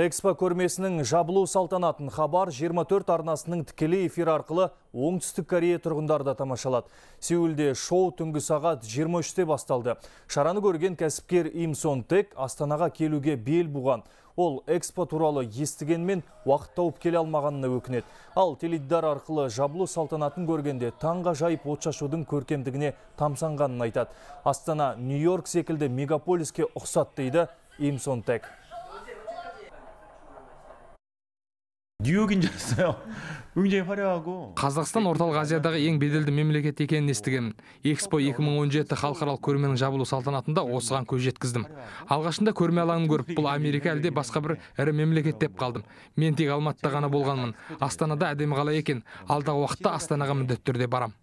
Экспо көрмесінің жабылу салтанатын хабар 24 арнасының тікелей эфир арқылы оңтүстік Корея тұрғындарда тамашалады. Сеулде шоу түнгі сағат 23-те басталды. Шараны көрген кәсіпкер Им Сон Тек Астанаға келуге бел буған. Ол экспо туралы естігенмен уақыт тауып келе алмағанына өкінеді. Ал теледидар арқылы жабылу салтанатын көргенде таңға жайып отшашудың көркемдігіне тамсанғанын айтады. Астана Нью-Йорк секілді мегаполиске ұқсат дейді Им Сон Тек. қазақстан орталық азиядағы ең беделді мемлекет екенін естігем экспо 2017 халықаралық көрменің жабылу салтанатында осыған көз жеткіздім алғашында көрме алаңын көріп бұл америка әлде басқа бір ірі мемлекет деп қалдым мен тек алматыда ғана болғанмын астанада әдемі қала екен алдағы уақытта астанаға міндетті түрде барам